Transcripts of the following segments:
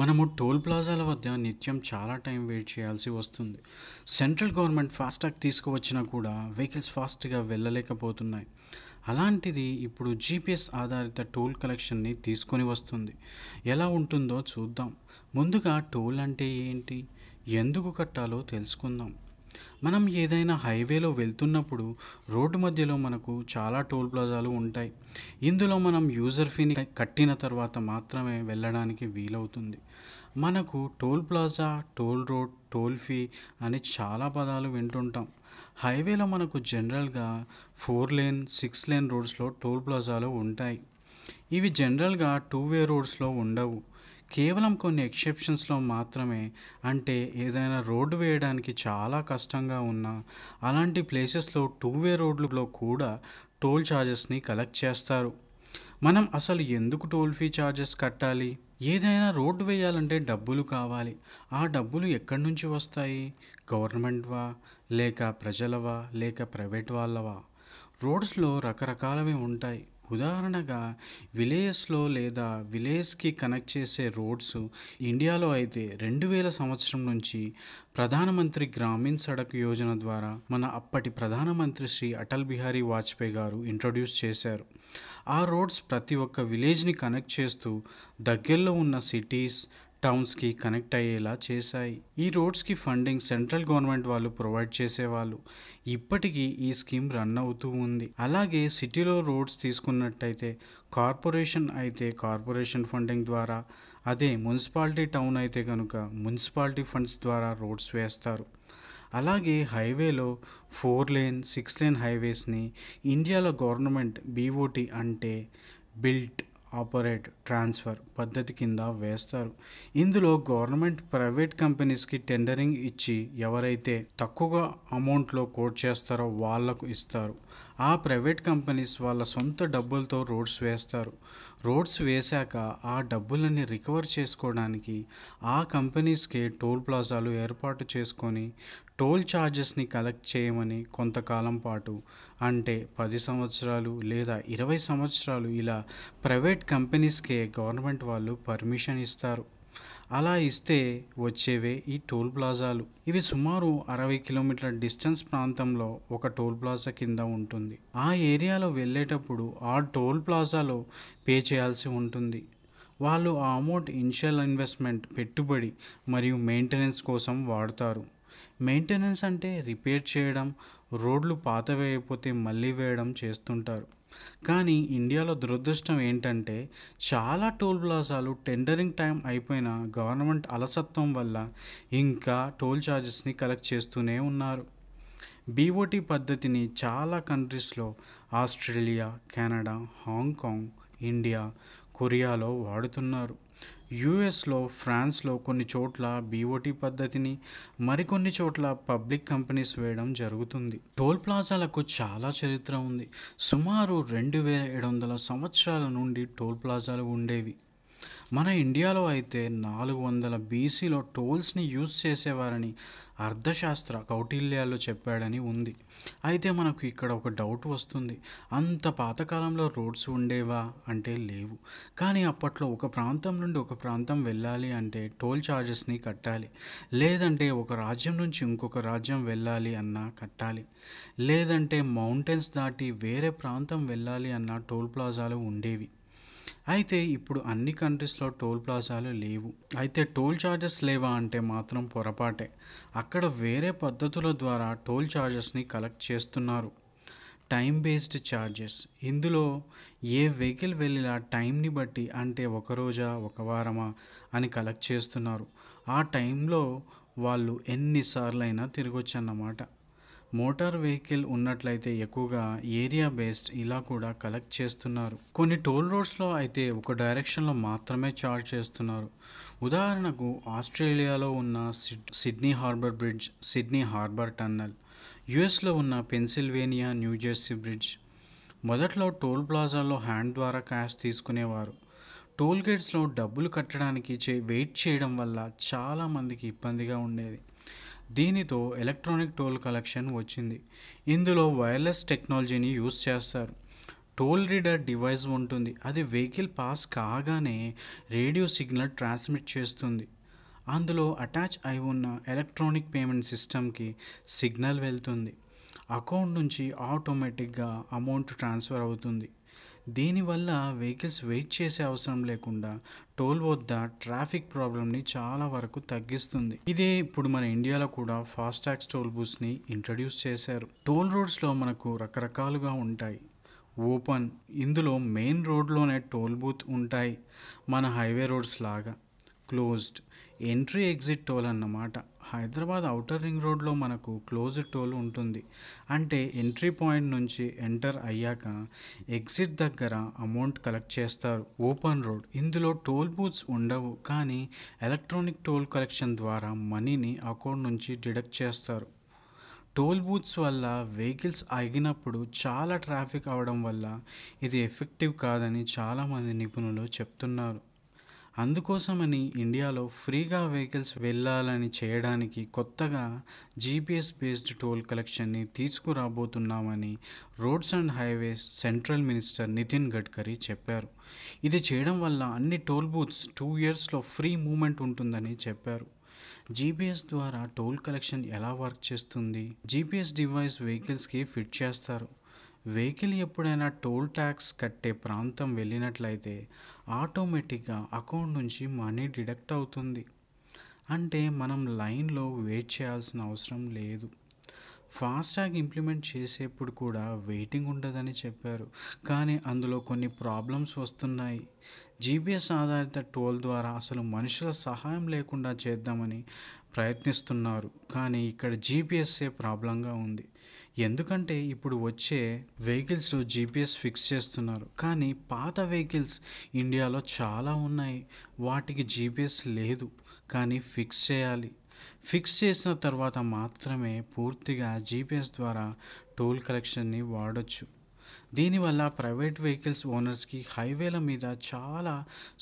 మనము టోల్ ప్లాజాల వద్ద నిత్యం చాలా టైం వెయిట్ చేయాల్సి వస్తుంది సెంట్రల్ గవర్నమెంట్ ఫాస్టాగ్ తీసుకువచ్చినా కూడా వెహికల్స్ ఫాస్ట్గా వెళ్ళలేకపోతున్నాయి అలాంటిది ఇప్పుడు జీపీఎస్ ఆధారిత టోల్ కలెక్షన్ని తీసుకొని వస్తుంది ఎలా ఉంటుందో చూద్దాం ముందుగా టోల్ అంటే ఏంటి ఎందుకు కట్టాలో తెలుసుకుందాం మనం ఏదైనా హైవేలో వెళ్తున్నప్పుడు రోడ్డు మధ్యలో మనకు చాలా టోల్ ప్లాజాలు ఉంటాయి ఇందులో మనం యూజర్ ఫీని కట్టిన తర్వాత మాత్రమే వెళ్ళడానికి వీలవుతుంది మనకు toll plaza toll road toll fee అని చాలా పదాలు వింటుంటాం హైవేలో మనకు జనరల్గా ఫోర్ లేన్ సిక్స్ లేన్ రోడ్స్లో టోల్ ప్లాజాలు ఉంటాయి ఇవి జనరల్గా టూ వే రోడ్స్లో ఉండవు కేవలం కొన్ని ఎక్సెప్షన్స్లో మాత్రమే అంటే ఏదైనా రోడ్డు వేయడానికి చాలా కష్టంగా ఉన్న అలాంటి ప్లేసెస్లో టూ వే రోడ్లలో కూడా టోల్ ఛార్జెస్ని కలెక్ట్ చేస్తారు మనం అసలు ఎందుకు టోల్ ఫీ ఛార్జెస్ కట్టాలి ఏదైనా రోడ్డు వేయాలంటే డబ్బులు కావాలి ఆ డబ్బులు ఎక్కడి నుంచి వస్తాయి గవర్నమెంట్వా లేక ప్రజలవా లేక ప్రైవేట్ వాళ్ళవా రోడ్స్లో రకరకాలవి ఉంటాయి ఉదాహరణగా విలేయస్లో లేదా విలేయస్కి కనెక్ట్ చేసే రోడ్స్ ఇండియాలో అయితే రెండు వేల సంవత్సరం నుంచి ప్రధానమంత్రి గ్రామీణ సడక్ యోజన ద్వారా మన అప్పటి ప్రధానమంత్రి శ్రీ అటల్ బిహారీ వాజ్పేయి గారు ఇంట్రొడ్యూస్ చేశారు ఆ రోడ్స్ ప్రతి ఒక్క విలేజ్ని కనెక్ట్ చేస్తూ దగ్గరలో ఉన్న సిటీస్ టౌన్స్కి కనెక్ట్ అయ్యేలా చేశాయి ఈ రోడ్స్కి ఫండింగ్ సెంట్రల్ గవర్నమెంట్ వాళ్ళు ప్రొవైడ్ చేసేవాళ్ళు ఇప్పటికీ ఈ స్కీమ్ రన్ అవుతూ ఉంది అలాగే సిటీలో రోడ్స్ తీసుకున్నట్టయితే కార్పొరేషన్ అయితే కార్పొరేషన్ ఫండింగ్ ద్వారా అదే మున్సిపాలిటీ టౌన్ అయితే కనుక మున్సిపాలిటీ ఫండ్స్ ద్వారా రోడ్స్ వేస్తారు అలాగే హైవేలో ఫోర్ లేన్ సిక్స్ లేన్ హైవేస్ని ఇండియాలో గవర్నమెంట్ బీఓటీ అంటే బిల్ట్ ఆపరేట్ ట్రాన్స్ఫర్ పద్ధతి కింద వేస్తారు ఇందులో గవర్నమెంట్ ప్రైవేట్ కంపెనీస్కి టెండరింగ్ ఇచ్చి ఎవరైతే తక్కువగా అమౌంట్లో కోట్ చేస్తారో వాళ్లకు ఇస్తారు ఆ ప్రైవేట్ కంపెనీస్ వాళ్ళ సొంత డబ్బులతో రోడ్స్ వేస్తారు రోడ్స్ వేశాక ఆ డబ్బులని రికవర్ చేసుకోవడానికి ఆ కంపెనీస్కి టోల్ ప్లాజాలు ఏర్పాటు చేసుకొని టోల్ ఛార్జెస్ని కలెక్ట్ చేయమని కొంతకాలం పాటు అంటే పది సంవత్సరాలు లేదా ఇరవై సంవత్సరాలు ఇలా ప్రైవేట్ కంపెనీస్కే గవర్నమెంట్ వాళ్ళు పర్మిషన్ ఇస్తారు అలా ఇస్తే వచ్చేవే ఈ టోల్ ప్లాజాలు ఇవి సుమారు అరవై కిలోమీటర్ల డిస్టెన్స్ ప్రాంతంలో ఒక టోల్ ప్లాజా కింద ఉంటుంది ఆ ఏరియాలో వెళ్ళేటప్పుడు ఆ టోల్ ప్లాజాలో పే చేయాల్సి ఉంటుంది వాళ్ళు ఆ అమౌంట్ ఇన్షియల్ ఇన్వెస్ట్మెంట్ పెట్టుబడి మరియు మెయింటెనెన్స్ కోసం వాడతారు మెయింటెనెన్స్ అంటే రిపేర్ చేయడం రోడ్లు పాత వేయకపోతే మళ్ళీ వేయడం చేస్తుంటారు కానీ ఇండియాలో దురదృష్టం ఏంటంటే చాలా టోల్ ప్లాజాలు టెండరింగ్ టైం అయిపోయిన గవర్నమెంట్ అలసత్వం వల్ల ఇంకా టోల్ ఛార్జెస్ని కలెక్ట్ చేస్తూనే ఉన్నారు బీఓటీ పద్ధతిని చాలా కంట్రీస్లో ఆస్ట్రేలియా కెనడా హాంకాంగ్ ఇండియా కొరియాలో వాడుతున్నారు యుఎస్లో ఫ్రాన్స్లో కొన్ని చోట్ల బీఓటీ పద్ధతిని మరికొన్ని చోట్ల పబ్లిక్ కంపెనీస్ వేయడం జరుగుతుంది టోల్ ప్లాజాలకు చాలా చరిత్ర ఉంది సుమారు రెండు వేల ఏడు వందల సంవత్సరాల నుండి టోల్ ప్లాజాలు ఉండేవి మన ఇండియాలో అయితే నాలుగు వందల బీసీలో టోల్స్ని యూజ్ చేసేవారని అర్థశాస్త్ర కౌటిల్యాల్లో చెప్పాడని ఉంది అయితే మనకు ఇక్కడ ఒక డౌట్ వస్తుంది అంత పాతకాలంలో రోడ్స్ ఉండేవా అంటే లేవు కానీ అప్పట్లో ఒక ప్రాంతం నుండి ఒక ప్రాంతం వెళ్ళాలి అంటే టోల్ ఛార్జెస్ని కట్టాలి లేదంటే ఒక రాజ్యం నుంచి ఇంకొక రాజ్యం వెళ్ళాలి అన్నా కట్టాలి లేదంటే మౌంటైన్స్ దాటి వేరే ప్రాంతం వెళ్ళాలి అన్న టోల్ ప్లాజాలు ఉండేవి అయితే ఇప్పుడు అన్ని కంట్రీస్లో టోల్ ప్లాజాలు లేవు అయితే టోల్ ఛార్జెస్ లేవా అంటే మాత్రం పొరపాటే అక్కడ వేరే పద్ధతుల ద్వారా టోల్ ఛార్జెస్ని కలెక్ట్ చేస్తున్నారు టైం బేస్డ్ ఛార్జెస్ ఇందులో ఏ వెహికల్ వెళ్ళినా టైంని బట్టి అంటే ఒక రోజా ఒక వారమా అని కలెక్ట్ చేస్తున్నారు ఆ టైంలో వాళ్ళు ఎన్నిసార్లైనా తిరగొచ్చు అన్నమాట మోటార్ వెహికల్ ఉన్నట్లయితే ఎక్కువగా ఏరియా బేస్డ్ ఇలా కూడా కలెక్ట్ చేస్తున్నారు కొన్ని టోల్ రోడ్స్లో అయితే ఒక డైరెక్షన్లో మాత్రమే చార్జ్ చేస్తున్నారు ఉదాహరణకు ఆస్ట్రేలియాలో ఉన్న Sydney harbour bridge Sydney harbour tunnel యుఎస్లో ఉన్న పెన్సిల్వేనియా న్యూజెర్సీ బ్రిడ్జ్ మొదట్లో టోల్ ప్లాజాలో హ్యాండ్ ద్వారా క్యాష్ తీసుకునేవారు టోల్ గేట్స్లో డబ్బులు కట్టడానికి చే వెయిట్ చేయడం వల్ల చాలామందికి ఇబ్బందిగా ఉండేది దీనితో ఎలక్ట్రానిక్ టోల్ కలెక్షన్ వచ్చింది ఇందులో వైర్లెస్ టెక్నాలజీని యూస్ చేస్తారు టోల్ రీడర్ డివైస్ ఉంటుంది అది వెహికల్ పాస్ కాగానే రేడియో సిగ్నల్ ట్రాన్స్మిట్ చేస్తుంది అందులో అటాచ్ అయి ఉన్న ఎలక్ట్రానిక్ పేమెంట్ సిస్టమ్కి సిగ్నల్ వెళ్తుంది అకౌంట్ నుంచి ఆటోమేటిక్గా అమౌంట్ ట్రాన్స్ఫర్ అవుతుంది దీనివల్ల వెహికల్స్ వెయిట్ చేసే అవసరం లేకుండా టోల్ వద్ద ట్రాఫిక్ ప్రాబ్లమ్ని చాలా వరకు తగ్గిస్తుంది ఇదే ఇప్పుడు మన ఇండియాలో కూడా ఫాస్ట్ ట్యాక్స్ టోల్ బూత్స్ని ఇంట్రడ్యూస్ చేశారు టోల్ రోడ్స్లో మనకు రకరకాలుగా ఉంటాయి ఓపెన్ ఇందులో మెయిన్ రోడ్లోనే టోల్ బూత్ ఉంటాయి మన హైవే రోడ్స్ లాగా క్లోజ్డ్ ఎంట్రీ ఎగ్జిట్ టోల్ అన్నమాట హైదరాబాద్ అవుటర్ రింగ్ రోడ్లో మనకు క్లోజ్డ్ టోల్ ఉంటుంది అంటే ఎంట్రీ పాయింట్ నుంచి ఎంటర్ అయ్యాక ఎగ్జిట్ దగ్గర అమౌంట్ కలెక్ట్ చేస్తారు ఓపెన్ రోడ్ ఇందులో టోల్ బూత్స్ ఉండవు కానీ ఎలక్ట్రానిక్ టోల్ కలెక్షన్ ద్వారా మనీని అకౌంట్ నుంచి డిడక్ట్ చేస్తారు టోల్ బూత్స్ వల్ల వెహికల్స్ ఆగినప్పుడు చాలా ట్రాఫిక్ అవడం వల్ల ఇది ఎఫెక్టివ్ కాదని చాలామంది నిపుణులు చెప్తున్నారు అందుకోసమని ఇండియాలో ఫ్రీగా వెహికల్స్ వెళ్ళాలని చేయడానికి కొత్తగా జీపీఎస్ బేస్డ్ టోల్ కలెక్షన్ని తీసుకురాబోతున్నామని roads and highways central minister Nitin Gadkari చెప్పారు ఇది చేయడం వల్ల అన్ని టోల్ బూత్స్ టూ ఇయర్స్లో ఫ్రీ మూమెంట్ ఉంటుందని చెప్పారు జీపీఎస్ ద్వారా టోల్ కలెక్షన్ ఎలా వర్క్ చేస్తుంది జీపీఎస్ డివైస్ వెహికల్స్కి ఫిట్ చేస్తారు వెహికల్ ఎప్పుడైనా టోల్ ట్యాక్స్ కట్టే ప్రాంతం వెళ్ళినట్లయితే ఆటోమేటిక్గా అకౌంట్ నుంచి మనీ డిడక్ట్ అవుతుంది అంటే మనం లైన్లో వెయిట్ చేయాల్సిన అవసరం లేదు ట్యాగ్ ఇంప్లిమెంట్ చేసేప్పుడు కూడా వెయిటింగ్ ఉండదని చెప్పారు కానీ అందులో కొన్ని ప్రాబ్లమ్స్ వస్తున్నాయి జీపీఎస్ ఆధారిత టోల్ ద్వారా అసలు మనుషుల సహాయం లేకుండా చేద్దామని ప్రయత్నిస్తున్నారు కానీ ఇక్కడ జీపీఎస్ఏ ప్రాబ్లంగా ఉంది ఎందుకంటే ఇప్పుడు వచ్చే వెహికల్స్లో జీపీఎస్ ఫిక్స్ చేస్తున్నారు కానీ పాత వెహికల్స్ ఇండియాలో చాలా ఉన్నాయి వాటికి జీపీఎస్ లేదు కానీ ఫిక్స్ చేయాలి ఫిక్స్ చేసిన తర్వాత మాత్రమే పూర్తిగా జీపీఎస్ ద్వారా టోల్ కలెక్షన్ని వాడచ్చు దీనివల్ల ప్రైవేట్ వెహికల్స్ ఓనర్స్కి హైవేల మీద చాలా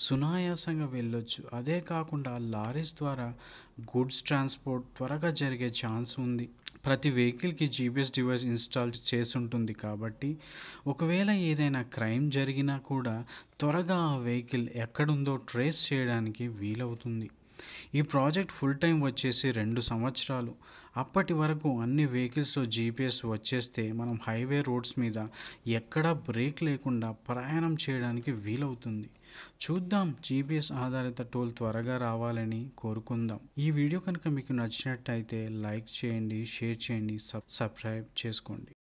సునాయాసంగా వెళ్ళొచ్చు అదే కాకుండా లారీస్ ద్వారా గూడ్స్ ట్రాన్స్పోర్ట్ త్వరగా జరిగే ఛాన్స్ ఉంది ప్రతి వెహికల్కి జీపీఎస్ డివైస్ ఇన్స్టాల్ ఉంటుంది కాబట్టి ఒకవేళ ఏదైనా క్రైమ్ జరిగినా కూడా త్వరగా ఆ వెహికల్ ఎక్కడుందో ట్రేస్ చేయడానికి వీలవుతుంది ఈ ప్రాజెక్ట్ ఫుల్ టైం వచ్చేసి రెండు సంవత్సరాలు అప్పటి వరకు అన్ని వెహికల్స్లో జీపీఎస్ వచ్చేస్తే మనం హైవే రోడ్స్ మీద ఎక్కడా బ్రేక్ లేకుండా ప్రయాణం చేయడానికి వీలవుతుంది చూద్దాం జీపీఎస్ ఆధారిత టోల్ త్వరగా రావాలని కోరుకుందాం ఈ వీడియో కనుక మీకు నచ్చినట్టయితే లైక్ చేయండి షేర్ చేయండి సబ్స్క్రైబ్ చేసుకోండి